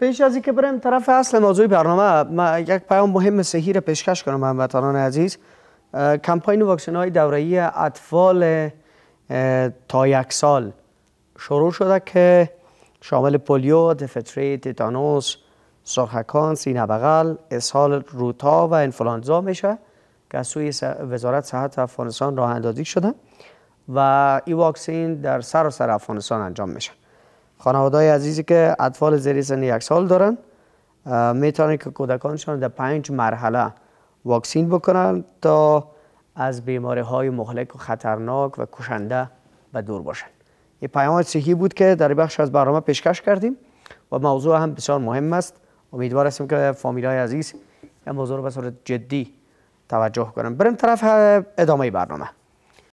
پیش از اینکه بریم طرف اصل موضوع برنامه ما یک پیام مهم را پیشکش کنم هموطنان عزیز کمپاین واکسن های ای اطفال تا یک سال شروع شده که شامل پولیو، دفتری، تیتانوس، سرخکان، سینه بغل، اسهال روتا و انفلانزا میشه که از سوی وزارت صحت افغانستان راه اندازی شده و این واکسین در سراسر سر افغانستان انجام میشه خانواده عزیزی که اطفال زیر سن یک سال دارن میتونن که کودکانشان در پنج مرحله واکسین بکنن تا از بیماری های مهلک و خطرناک و کشنده به دور باشن این پیام صحی بود که در بخش از برنامه پیشکش کردیم و موضوع هم بسیار مهم است امیدوار هستیم که فامیل های عزیز این موضوع رو به صورت جدی توجه کنن بریم طرف ادامه برنامه